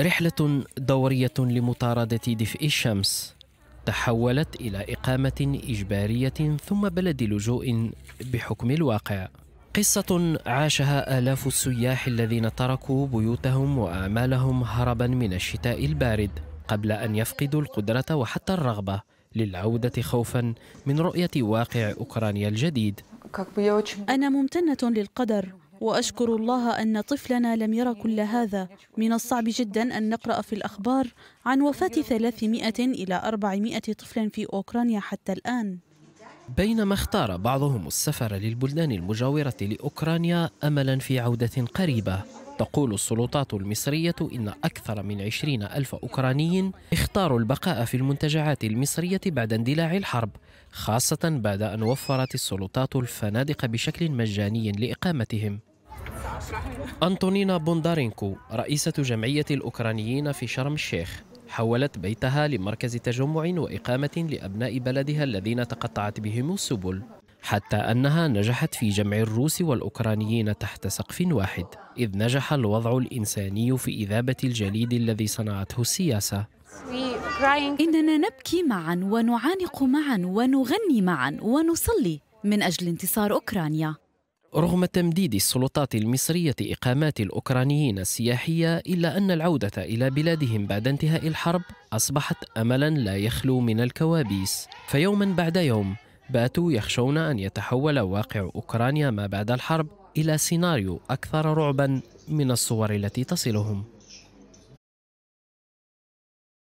رحلة دورية لمطاردة دفء الشمس تحولت إلى إقامة إجبارية ثم بلد لجوء بحكم الواقع قصة عاشها آلاف السياح الذين تركوا بيوتهم وأعمالهم هربا من الشتاء البارد قبل أن يفقدوا القدرة وحتى الرغبة للعودة خوفا من رؤية واقع أوكرانيا الجديد أنا ممتنة للقدر وأشكر الله أن طفلنا لم يرى كل هذا من الصعب جدا أن نقرأ في الأخبار عن وفاة 300 إلى 400 طفل في أوكرانيا حتى الآن بينما اختار بعضهم السفر للبلدان المجاورة لأوكرانيا أملا في عودة قريبة تقول السلطات المصرية إن أكثر من عشرين ألف أوكراني اختاروا البقاء في المنتجعات المصرية بعد اندلاع الحرب خاصة بعد أن وفرت السلطات الفنادق بشكل مجاني لإقامتهم أنطونينا بوندارينكو رئيسة جمعية الأوكرانيين في شرم الشيخ حولت بيتها لمركز تجمع وإقامة لأبناء بلدها الذين تقطعت بهم السبل حتى أنها نجحت في جمع الروس والأوكرانيين تحت سقف واحد إذ نجح الوضع الإنساني في إذابة الجليد الذي صنعته السياسة إننا نبكي معا ونعانق معا ونغني معا ونصلي من أجل انتصار أوكرانيا رغم تمديد السلطات المصرية إقامات الأوكرانيين السياحية إلا أن العودة إلى بلادهم بعد انتهاء الحرب أصبحت أملا لا يخلو من الكوابيس فيوما بعد يوم باتوا يخشون أن يتحول واقع أوكرانيا ما بعد الحرب إلى سيناريو أكثر رعبا من الصور التي تصلهم